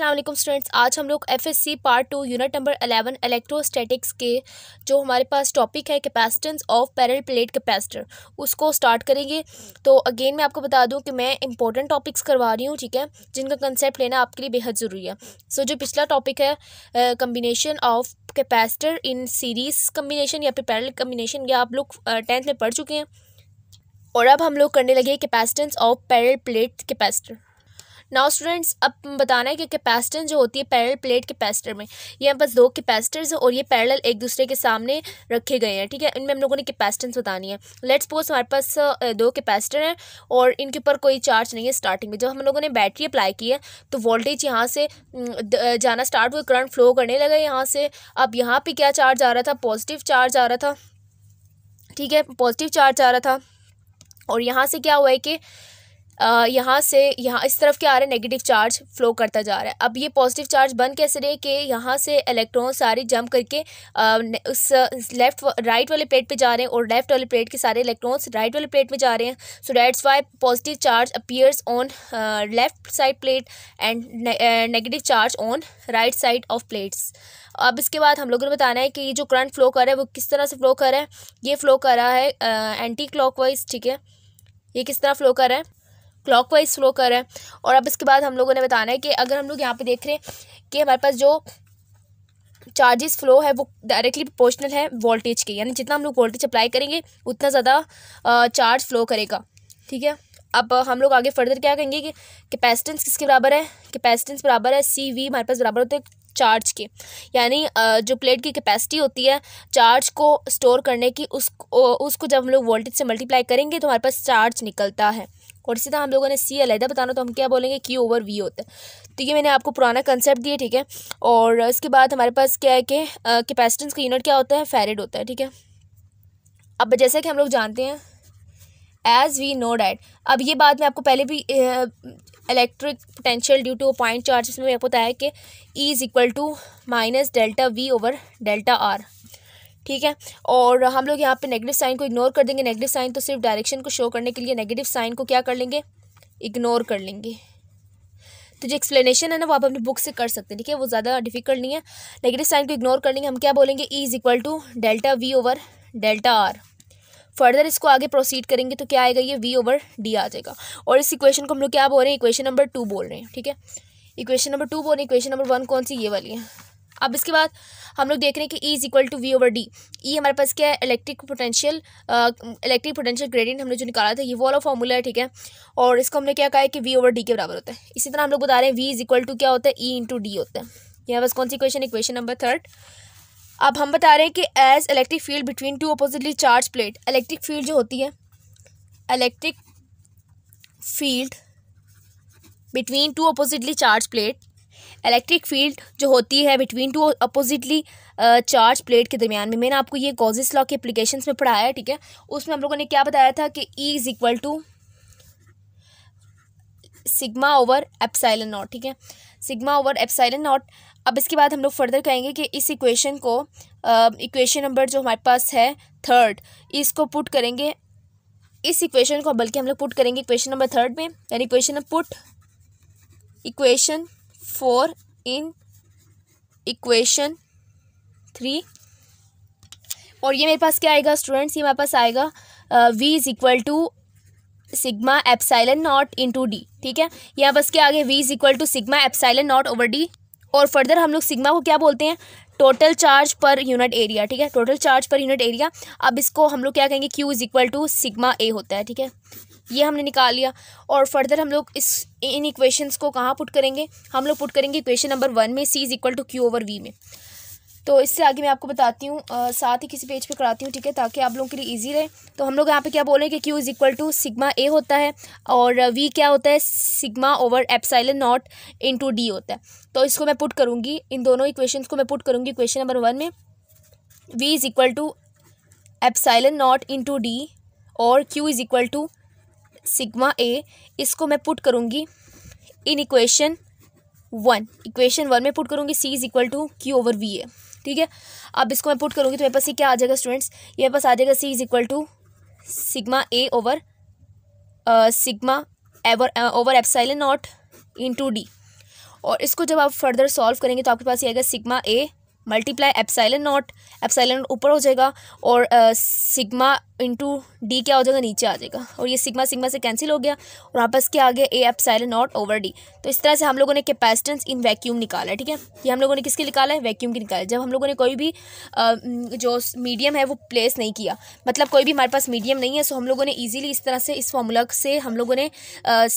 Aslam students आज हम लोग F S C part two unit number eleven electrostatics के जो हमारे पास टॉपिक है capacitance of parallel plate capacitor उसको स्टार्ट करेंगे तो अगेन मैं आपको बता दूं कि मैं इंपॉर्टेंट टॉपिक्स करवा रही हूँ ठीक है जिनका कंसेप्ट लेना आपके लिए बेहद ज़रूरी है सो so, जो पिछला टॉपिक है combination of capacitor in series combination या फिर पैरल कम्बिनेशन या आप लोग टेंथ में पढ़ चुके हैं और अब हम लोग करने लगे capacitance of parallel plate capacitor now students अब बताना है कि कैपेसिटेंस जो होती है पैरल प्लेट कैपेसिटर में ये हम बस दो कैपेसिटर्स और ये पैरल एक दूसरे के सामने रखे गए हैं ठीक है इनमें हम लोगों ने कैपेसिटेंस बतानी है लेट्स सपोज हमारे पास दो कैपेसिटर हैं और इनके ऊपर कोई चार्ज नहीं है स्टार्टिंग में जब हम लोगों ने बैटरी अप्लाई की है तो वोल्टेज यहाँ से जाना स्टार्ट हुआ करंट फ्लो करने लगा यहाँ से अब यहाँ पर क्या चार्ज आ रहा था पॉजिटिव चार्ज आ रहा था ठीक है पॉजिटिव चार्ज आ रहा था और यहाँ से क्या हुआ है कि यहाँ से यहाँ इस तरफ क्या आ रहा है नेगेटिव चार्ज फ्लो करता जा रहा है अब ये पॉजिटिव चार्ज बन कैसे रहे कि यहाँ से इलेक्ट्रॉन सारे जंप करके उस लेफ्ट राइट वाले प्लेट पे जा रहे हैं और लेफ्ट वाले प्लेट के सारे इलेक्ट्रॉन्स राइट वाले प्लेट में जा रहे हैं so that's why positive charge appears on left side plate and negative charge on right side of plates अब इसके बाद हम लोगों ने बताना है कि ये जो करंट फ्लो कर रहा है वो किस तरह से फ्लो कर रहा है ये फ्लो कर रहा है एंटी क्लॉकवाइज ठीक है ये किस तरह फ्लो कर रहा है क्लॉक वाइज फ्लो कर रहा है और अब इसके बाद हम लोगों ने बताना है कि अगर हम लोग यहाँ पे देख रहे हैं कि हमारे पास जो चार्जेस फ्लो है वो डायरेक्टली प्रोपोर्शनल है वोल्टेज के यानी जितना हम लोग वोल्टेज अप्लाई करेंगे उतना ज़्यादा चार्ज फ्लो करेगा ठीक है अब हम लोग आगे फर्दर क्या कहेंगे कि कैपेसिटेंस किसके बराबर है कैपेसिटेंस बराबर है सी वी हमारे पास बराबर होते हैं चार्ज के यानी जो प्लेट की कैपेसिटी होती है चार्ज को स्टोर करने की उस उसको जब हम लोग वोल्टेज से मल्टीप्लाई करेंगे तो हमारे पास चार्ज निकलता है और इसी तरह हम लोगों ने सी अलहदा बताना तो हम क्या बोलेंगे क्यू ओवर वी होता है तो ये मैंने आपको पुराना कंसेप्ट दिया ठीक है और इसके बाद हमारे पास क्या है कि कैपेसिटेंस का यूनिट क्या होता है फेरेड होता है ठीक है अब जैसे कि हम लोग जानते हैं एज वी नो डैट अब ये बात मैं आपको पहले भी electric potential due to point charge में आपको बताया कि E is equal to minus delta V over delta R ठीक है और हम लोग यहाँ पे नेगेटिव साइन को इग्नोर कर देंगे नेगेटिव साइन तो सिर्फ डायरेक्शन को शो करने के लिए नेगेटिव साइन को क्या कर लेंगे इग्नोर कर लेंगे तो जो एक्सप्लेनेशन है ना वो आप अपनी बुक से कर सकते हैं ठीक है वो ज़्यादा डिफिकल्ट नहीं है नेगेटिव साइन को इग्नोर कर लेंगे हम क्या बोलेंगे E is equal to delta V over delta R further इसको आगे प्रोसीड करेंगे तो क्या आएगा ये वी ओवर डी आ जाएगा और इस इक्वेशन को हम लोग क्या बोल रहे हैं इक्वेशन नंबर टू बोल रहे हैं ठीक है इक्वेशन नंबर टू बोल रहे हैं इक्वेशन नंबर वन कौन सी ये वाली है अब इसके बाद हम लोग देख रहे हैं कि E is equal to V over D E हमारे पास क्या है electric potential electric potential gradient हमने जो निकाला था ये वो वाला फॉर्मूला है ठीक है और इसको हमने क्या कहा है कि वी ओवर डी के बराबर होता है इसी तरह हम लोग बता रहे हैं वी इज़ इक्वल टू क्या होता है ई इंटू डी होता है यहाँ बस कौन सी क्वेश्चन इक्वेशन नंबर थर्ड अब हम बता रहे हैं कि as electric field between two oppositely charge plate electric field जो होती है electric field between two oppositely charge plate electric field जो होती है between two oppositely charge plate के दरमियान में मैंने आपको ये गोजिस लॉ के एप्लीकेशन में पढ़ाया है ठीक है उसमें हम लोगों ने क्या बताया था कि E is equal to sigma over epsilon naught ठीक है सिग्मा ओवर एप्साइलन नॉट अब इसके बाद हम लोग फर्दर कहेंगे कि इस इक्वेशन को इक्वेशन uh, नंबर जो हमारे पास है थर्ड इसको पुट करेंगे इस इक्वेशन को बल्कि हम लोग पुट करेंगे इक्वेशन नंबर थर्ड में यानी equation put equation four in equation three और ये मेरे पास क्या आएगा स्टूडेंट्स ये मेरे पास आएगा V is equal to sigma epsilon naught into D ठीक है यहाँ बस क्या आगे V is equal to sigma epsilon naught over D और फर्दर हम लोग सिग्मा को क्या बोलते हैं total charge per unit area ठीक है total charge per unit area अब इसको हम लोग क्या कहेंगे Q is equal to sigma A होता है ठीक है ये हमने निकाल लिया और फर्दर हम लोग इस इन इक्वेशंस को कहाँ पुट करेंगे हम लोग पुट करेंगे इक्वेशन नंबर वन में C is equal to Q over V में तो इससे आगे मैं आपको बताती हूँ साथ ही किसी पेज पे कराती हूँ ठीक है ताकि आप लोगों के लिए इजी रहे तो हम लोग यहाँ पे क्या बोल रहे हैं कि Q is equal to sigma A होता है और वी क्या होता है sigma over epsilon naught to D होता है तो इसको मैं पुट करूँगी इन दोनों इक्वेशन को मैं पुट करूँगी इक्वेशन नंबर वन में V is equal to epsilon naught to D और Q is equal to sigma A इसको मैं पुट करूँगी in equation one equation one में पुट करूँगी C is equal to Q over V A ठीक है अब इसको मैं पुट करूँगी तो मेरे पास ये क्या आ जाएगा स्टूडेंट्स ये मेरे पास आ जाएगा C is equal to sigma A over sigma ever over epsilon naught into D और इसको जब आप फर्दर सॉल्व करेंगे तो आपके पास ये आएगा sigma A multiply epsilon naught epsilon ऊपर हो जाएगा और सिग्मा इंटू डी क्या हो जाएगा नीचे आ जाएगा और ये सिग्मा सिग्मा से कैंसिल हो गया और आपस के आगे A epsilon naught over D तो इस तरह से हम लोगों ने कैपेसिटेंस इन वैक्यूम निकाला है ठीक है ये हम लोगों ने किसके निकाला है वैक्यूम के निकाला जब हम लोगों ने कोई भी आ, जो मीडियम है वो प्लेस नहीं किया मतलब कोई भी हमारे पास मीडियम नहीं है सो हम लोगों ने ईजिली इस तरह से इस फॉर्मूला से हम लोगों ने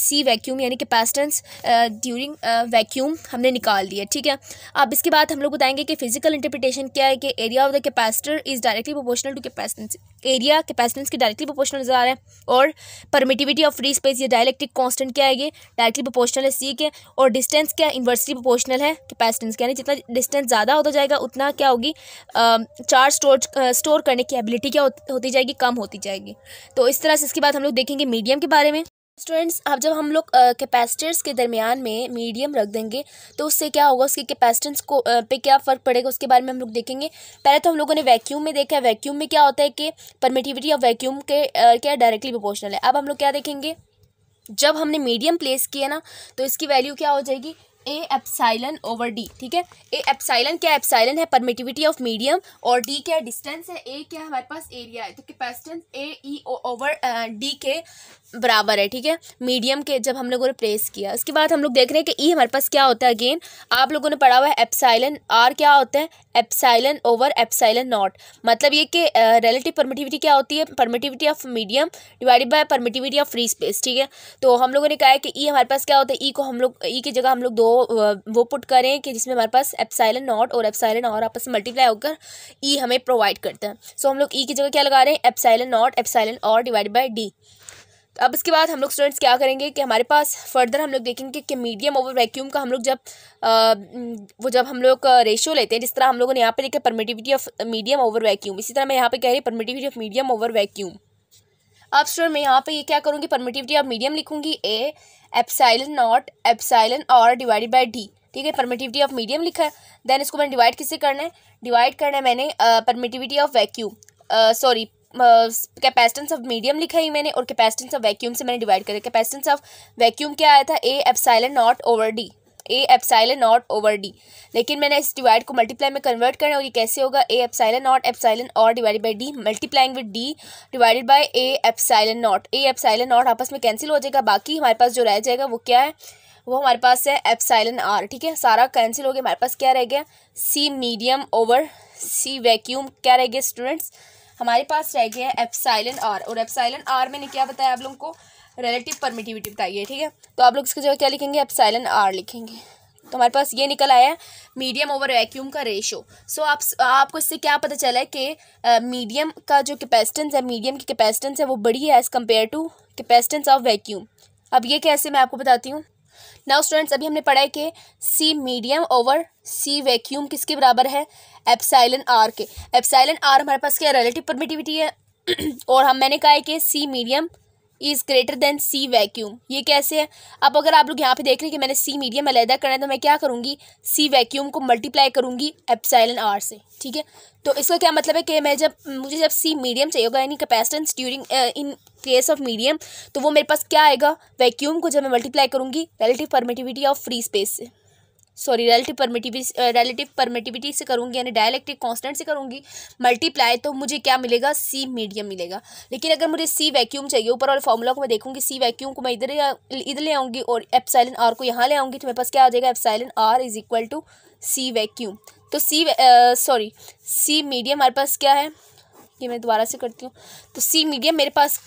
सी वैक्यूम यानी कैपेसिटेंस ड्यूरिंग वैक्यूम हमने निकाल दिया ठीक है अब इसके बाद हम लोग बताएंगे कि फिजिकल इंटरप्रिटेशन क्या है कि area of the capacitor is directly proportional to capacitance area capacitance के डायरेक्टली प्रोपोर्शनल नजर आ रहा है और परमिटिविटी ऑफ फ्री स्पेस ये डायरेक्टिक कांस्टेंट क्या है ये डायरेक्टली प्रोपोर्शनल है सी के और डिस्टेंस क्या इन्वर्सली प्रोपोर्शनल है कैपेसिटेंस यानी जितना डिस्टेंस ज़्यादा होता जाएगा उतना क्या होगी चार्ज स्टोर स्टोर करने की एबिलिटी क्या होती जाएगी कम होती जाएगी तो इस तरह से इसके बाद हम लोग देखेंगे मीडियम के बारे में स्टूडेंट्स अब जब हम लोग कैपेसिटर्स के दरमियान में मीडियम रख देंगे तो उससे क्या होगा उसके कैपेसिटेंस को पे क्या फ़र्क पड़ेगा उसके बारे में हम लोग देखेंगे पहले तो हम लोगों ने वैक्यूम में देखा है वैक्यूम में क्या होता है कि परमिटिविटी ऑफ वैक्यूम के क्या डायरेक्टली प्रोपोर्शनल है अब हम लोग क्या देखेंगे जब हमने मीडियम प्लेस किया ना तो इसकी वैल्यू क्या हो जाएगी ए एप्साइलन ओवर डी ठीक है ए एप्साइलन क्या एप्साइलन है परमिटिविटी ऑफ मीडियम और डी क्या डिस्टेंस है ए क्या हमारे पास एरिया है तो capacitance A E over D के बराबर है ठीक है मीडियम के जब हम लोगों ने प्लेस किया उसके बाद हम लोग देख रहे हैं कि ई e हमारे पास क्या होता है अगेन आप लोगों ने पढ़ा हुआ है एप्साइलन आर क्या होता है एप्साइलन ओवर एप्साइलन नॉट मतलब ये कि रिलेटिव परमिटिविटी क्या होती है permittivity of medium divided by permittivity of free space ठीक है तो हम लोगों ने कहा है कि ई e हमारे पास क्या होता है ई e को हम लोग ई e की जगह हम लोग दो वो पुट करें कि जिसमें हमारे पास एप्साइलन नॉट और एप्साइलन और आपस में मल्टीप्लाई होकर ई हमें प्रोवाइड करता है सो so, हम लोग ई की जगह क्या लगा रहे हैं एप्साइलन नॉट एप्साइलन और डिवाइड बाई डी अब इसके बाद हम लोग स्टूडेंट्स क्या करेंगे कि हमारे पास फर्दर हम लोग देखेंगे कि मीडियम ओवर वैक्यूम का हम लोग जब आ, वो जब हम लोग रेशियो लेते हैं जिस तरह हम लोगों ने यहाँ पे देखा permittivity of medium over vacuum इसी तरह मैं यहाँ पे कह रही permittivity of medium over vacuum अब स्टूडेंट मैं यहाँ पर ये क्या करूँगी परमिटिविटी ऑफ मीडियम लिखूंगी ए एपसाइलन नॉट एपसाइलन और डिवाइड बाई डी ठीक है परमिटिविटी ऑफ मीडियम लिखा है देन इसको मैंने डिवाइड किससे करना है डिवाइड करना है मैंने permittivity of vacuum sorry capacitance of medium लिखा ही मैंने और कैपेसिटेंस ऑफ वैक्यूम से मैंने डिवाइड करा कैपेसिटेंस ऑफ वैक्यूम क्या आया था A epsilon naught over D A epsilon naught over D लेकिन मैंने इस डिवाइड को मल्टीप्लाई में कन्वर्ट करना और ये कैसे होगा ए एप्साइलन नॉट एप्साइलन और divided by D multiplying with D divided by A epsilon naught A epsilon naught आपस में कैंसिल हो जाएगा बाकी हमारे पास जो रह जाएगा वो क्या है वो हमारे पास है एप्साइलन आर ठीक है सारा कैंसिल हो गया हमारे पास क्या रह गया C medium over C vacuum क्या रह गया स्टूडेंट्स हमारे पास रह गया है एप्साइलन आर और एप्साइलन आर मैंने क्या बताया आप लोगों को रिलेटिव परमिटिविटी बताई है ठीक है तो आप लोग इसकी जगह क्या लिखेंगे एप्साइलन आर लिखेंगे तो हमारे पास ये निकल आया है मीडियम ओवर वैक्यूम का रेशो सो आप आपको इससे क्या पता चला है कि मीडियम का जो कैपेसिटेंस है मीडियम की कैपेसिटेंस है वो बड़ी है as compare to capacitance of vacuum अब ये कैसे मैं आपको बताती हूँ नाउ स्टूडेंट्स अभी हमने पढ़ा है कि C medium over C vacuum किसके बराबर है एप्साइलन आर के एप्साइलन आर हमारे पास क्या रिलेटिव परमिटिविटी है और हम मैंने कहा है कि C medium is greater than C vacuum ये कैसे है अब अगर आप लोग यहाँ पे देख रहे हैं कि मैंने सी मीडियम अलहदा करना है तो मैं क्या करूँगी सी वैक्यूम को मल्टीप्लाई करूँगी एप्साइलन आर से ठीक है तो इसका क्या मतलब है कि मैं जब मुझे जब सी मीडियम चाहिए होगा यानी capacitance during in case of medium तो वो मेरे पास क्या आएगा वैक्यूम को जब मैं मल्टीप्लाई करूँगी relative permittivity of free space से sorry relative permittivity relative permittivity से करूँगी यानी डायलैक्ट्रिक कांस्टेंट से करूँगी मल्टीप्लाई तो मुझे क्या मिलेगा सी मीडियम मिलेगा लेकिन अगर मुझे सी वैक्यूम चाहिए ऊपर वाले फॉर्मूला को मैं देखूँगी सी वैक्यूम को मैं इधर इधर ले आऊँगी और एप्साइलन आर को यहाँ ले आऊँगी तो मेरे पास क्या आ जाएगा epsilon R is equal to C vacuum तो सी सॉरी सी मीडियम हमारे पास क्या है ये मैं दोबारा से करती हूँ तो सी मीडियम मेरे पास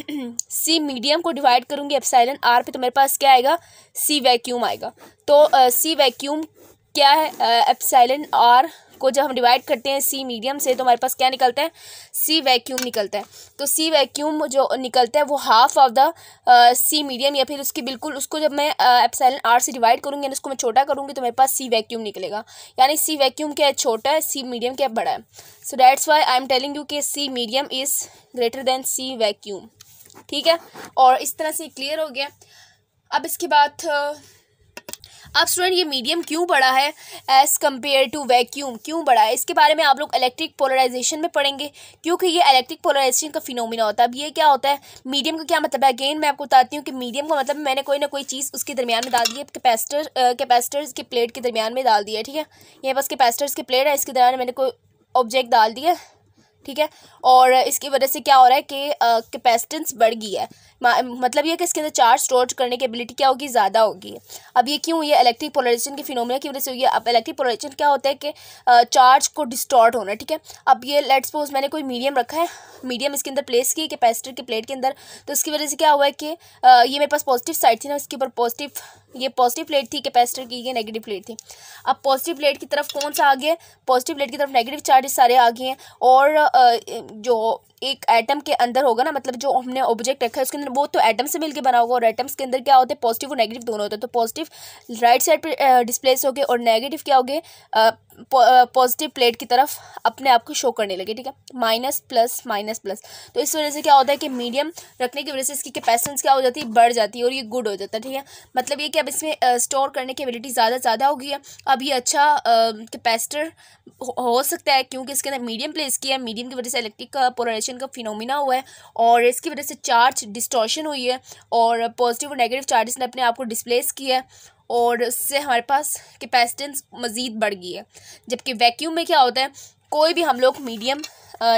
सी मीडियम को डिवाइड करूँगी एप्साइलन आर पे तो मेरे पास क्या आएगा सी वैक्यूम आएगा तो सी uh, वैक्यूम क्या है एप्साइलन uh, आर को जब हम डिवाइड करते हैं सी मीडियम से तो हमारे पास क्या निकलता है सी वैक्यूम निकलता है तो सी वैक्यूम जो निकलता है वो half of the C medium या फिर उसकी बिल्कुल उसको जब मैं uh, आर से डिवाइड करूँगी यानी उसको मैं छोटा करूँगी तो मेरे पास सी वैक्यूम निकलेगा यानी सी वैक्यूम क्या है छोटा है सी मीडियम क्या बड़ा है so that's why I am telling you कि C medium is greater than C vacuum ठीक है और इस तरह से क्लियर हो गया अब इसके बाद अब स्टूडेंट ये मीडियम क्यों बढ़ा है एज़ कम्पेयर टू वैक्यूम क्यों बढ़ा है इसके बारे में आप लोग इलेक्ट्रिक पोलराइजेशन में पढ़ेंगे क्योंकि ये इलेक्ट्रिक पोलराइजेशन का फिनोमिना होता है अब ये क्या होता है मीडियम का क्या मतलब है अगेन मैं आपको बताती हूँ कि मीडियम का मतलब मैंने कोई ना कोई चीज़ उसके दरमियान में डाल दी है कैपेसिटर कैपेसिटर्स के प्लेट के दरमियान में डाल दिया ठीक है यहाँ बस कैपेसिटर्स के प्लेट है इसके दरमियान मैंने कोई ऑब्जेक्ट डाल दिया ठीक है और इसकी वजह से क्या हो रहा है कि कैपेसिटेंस बढ़ गई है मतलब ये कि इसके अंदर चार्ज स्टोर करने की एबिलिटी क्या होगी ज़्यादा होगी अब ये क्यों ये इलेक्ट्रिक पोलराइजेशन के फिनोमिना की वजह से हुई है अब इलेक्ट्रिक पोलराइजेशन क्या होता है कि चार्ज को डिस्टॉर्ट होना ठीक है अब ये लेट सपोज मैंने कोई मीडियम रखा है मीडियम इसके अंदर प्लेस की कैपेसिटर की प्लेट के अंदर तो उसकी वजह से क्या हुआ है कि ये मेरे पास पॉजिटिव साइड थी ना इसके ऊपर पॉजिटिव ये पॉजिटिव प्लेट थी कैपेसिटर की ये नेगेटिव प्लेट थी अब पॉजिटिव प्लेट की तरफ कौन सा आ गया पॉजिटिव प्लेट की तरफ नेगेटिव चार्जेस सारे आ गए हैं और जो एक एटम के अंदर होगा ना मतलब जो हमने ऑब्जेक्ट रखा है उसके अंदर वो तो एटम से मिलकर बना होगा और एटम्स के अंदर क्या होते हैं पॉजिटिव और नेगेटिव दोनों होते हैं तो पॉजिटिव राइट साइड पर डिस्प्लेस हो गए और नेगेटिव क्या हो गए पॉजिटिव प्लेट की तरफ अपने आप को शो करने लगे ठीक है माइनस प्लस माइनस प्लस तो इस वजह से क्या होता है कि मीडियम रखने की वजह से इसकी कैपेसिटेंस क्या हो जाती है बढ़ जाती है और ये गुड हो जाता है ठीक है मतलब ये कि अब इसमें स्टोर करने की एबिलिटी ज़्यादा ज़्यादा होगी है अब ये अच्छा कैपेसिटर हो सकता है क्योंकि इसके अंदर मीडियम प्लेस किया है मीडियम की वजह से इलेक्ट्रिक का पोलराइजेशन का फिनोमिना हुआ है और इसकी वजह से चार्ज डिस्टॉर्शन हुई है और पॉजिटिव और नेगेटिव चार्जेस ने अपने आप को डिस्प्लेस किया है और उससे हमारे पास कैपेसिटेंस मज़ीद बढ़ गई है जबकि वैक्यूम में क्या होता है कोई भी हम लोग मीडियम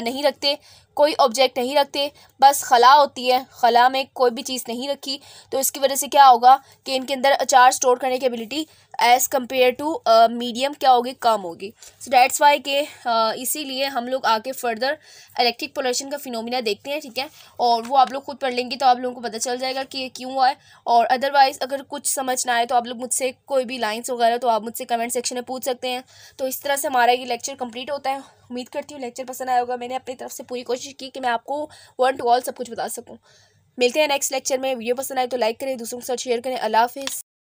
नहीं रखते कोई ऑब्जेक्ट नहीं रखते बस खला होती है खला में कोई भी चीज़ नहीं रखी तो इसकी वजह से क्या होगा कि इनके अंदर अचार स्टोर करने की ability as compare to medium क्या होगी कम होगी सो डैट्स वाई के uh, इसीलिए हम लोग आके फर्दर इलेक्ट्रिक पोल्यूशन का फिनोमिना देखते हैं ठीक है और वो आप लोग खुद पढ़ लेंगे तो आप लोगों को पता चल जाएगा कि ये क्यों हुआ है और अदरवाइज़ अगर कुछ समझ ना आए तो आप लोग मुझसे कोई भी लाइन्स वगैरह तो आप मुझसे कमेंट सेक्शन में पूछ सकते हैं तो इस तरह से हमारा ये लेक्चर कम्प्लीट होता है उम्मीद करती हूँ लेक्चर पसंद आया होगा मैंने अपनी तरफ से पूरी कोशिश की कि मैं आपको वन टू ऑल सब कुछ बता सकूँ मिलते हैं नेक्स्ट लेक्चर में वीडियो पसंद आए तो लाइक करें दूसरों के साथ शेयर करें अला हाफिज़